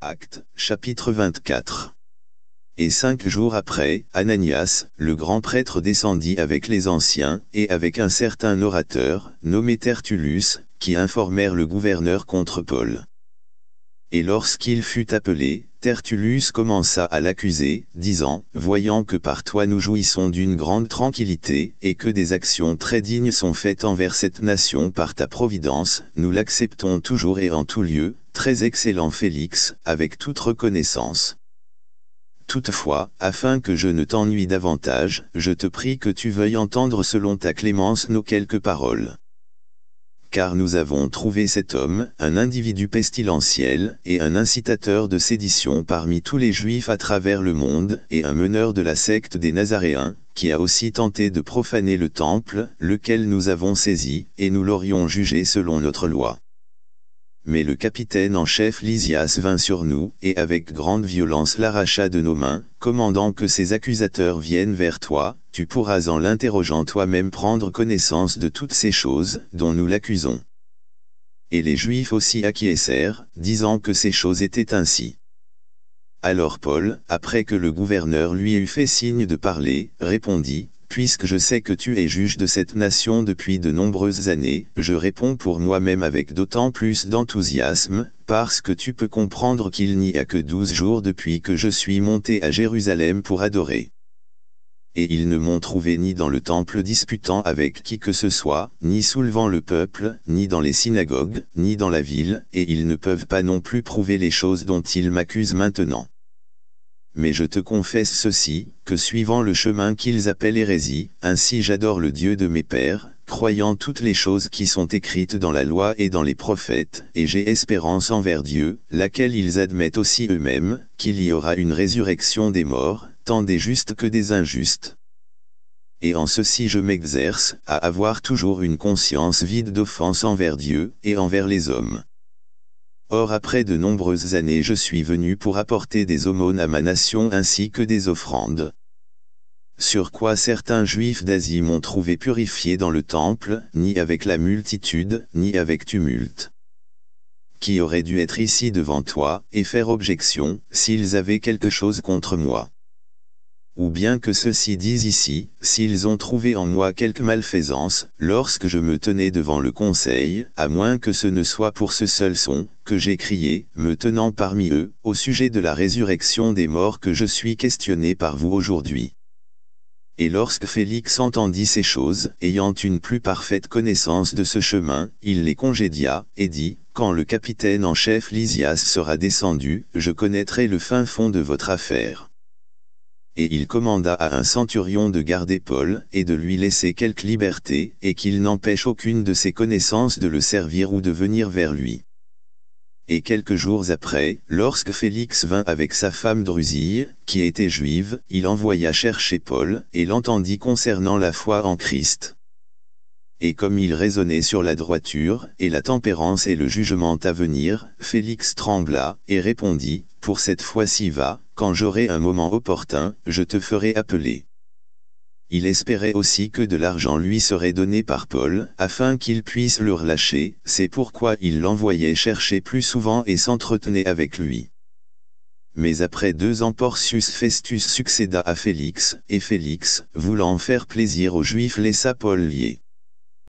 Actes, chapitre 24. Et cinq jours après, Ananias, le grand prêtre descendit avec les anciens, et avec un certain orateur, nommé Tertullus, qui informèrent le gouverneur contre Paul. Et lorsqu'il fut appelé, Tertullus commença à l'accuser, disant, « Voyant que par toi nous jouissons d'une grande tranquillité, et que des actions très dignes sont faites envers cette nation par ta providence, nous l'acceptons toujours et en tout lieu, Très excellent Félix, avec toute reconnaissance. Toutefois, afin que je ne t'ennuie davantage, je te prie que tu veuilles entendre selon ta clémence nos quelques paroles. Car nous avons trouvé cet homme, un individu pestilentiel, et un incitateur de sédition parmi tous les juifs à travers le monde, et un meneur de la secte des Nazaréens, qui a aussi tenté de profaner le temple, lequel nous avons saisi, et nous l'aurions jugé selon notre loi mais le capitaine en chef Lysias vint sur nous, et avec grande violence l'arracha de nos mains, commandant que ses accusateurs viennent vers toi, tu pourras en l'interrogeant toi-même prendre connaissance de toutes ces choses dont nous l'accusons. Et les Juifs aussi acquiescèrent, disant que ces choses étaient ainsi. Alors Paul, après que le gouverneur lui eut fait signe de parler, répondit, puisque je sais que tu es juge de cette nation depuis de nombreuses années, je réponds pour moi-même avec d'autant plus d'enthousiasme, parce que tu peux comprendre qu'il n'y a que douze jours depuis que je suis monté à Jérusalem pour adorer. Et ils ne m'ont trouvé ni dans le temple disputant avec qui que ce soit, ni soulevant le peuple, ni dans les synagogues, ni dans la ville, et ils ne peuvent pas non plus prouver les choses dont ils m'accusent maintenant mais je te confesse ceci, que suivant le chemin qu'ils appellent hérésie, ainsi j'adore le Dieu de mes pères, croyant toutes les choses qui sont écrites dans la loi et dans les prophètes, et j'ai espérance envers Dieu, laquelle ils admettent aussi eux-mêmes, qu'il y aura une résurrection des morts, tant des justes que des injustes. Et en ceci je m'exerce, à avoir toujours une conscience vide d'offense envers Dieu, et envers les hommes. Or après de nombreuses années je suis venu pour apporter des aumônes à ma nation ainsi que des offrandes. Sur quoi certains juifs d'Asie m'ont trouvé purifié dans le temple, ni avec la multitude, ni avec tumulte qui aurait dû être ici devant toi, et faire objection, s'ils avaient quelque chose contre moi ou bien que ceux-ci disent ici, s'ils ont trouvé en moi quelque malfaisance, lorsque je me tenais devant le conseil, à moins que ce ne soit pour ce seul son, que j'ai crié, me tenant parmi eux, au sujet de la résurrection des morts que je suis questionné par vous aujourd'hui. Et lorsque Félix entendit ces choses, ayant une plus parfaite connaissance de ce chemin, il les congédia, et dit, Quand le capitaine en chef Lysias sera descendu, je connaîtrai le fin fond de votre affaire et il commanda à un centurion de garder Paul et de lui laisser quelque liberté, et qu'il n'empêche aucune de ses connaissances de le servir ou de venir vers lui. Et quelques jours après, lorsque Félix vint avec sa femme Drusille, qui était juive, il envoya chercher Paul, et l'entendit concernant la foi en Christ et comme il raisonnait sur la droiture et la tempérance et le jugement à venir, Félix trembla, et répondit, « Pour cette fois-ci va, quand j'aurai un moment opportun, je te ferai appeler. » Il espérait aussi que de l'argent lui serait donné par Paul, afin qu'il puisse le relâcher, c'est pourquoi il l'envoyait chercher plus souvent et s'entretenait avec lui. Mais après deux ans Porcius Festus succéda à Félix, et Félix, voulant faire plaisir aux Juifs laissa Paul lier.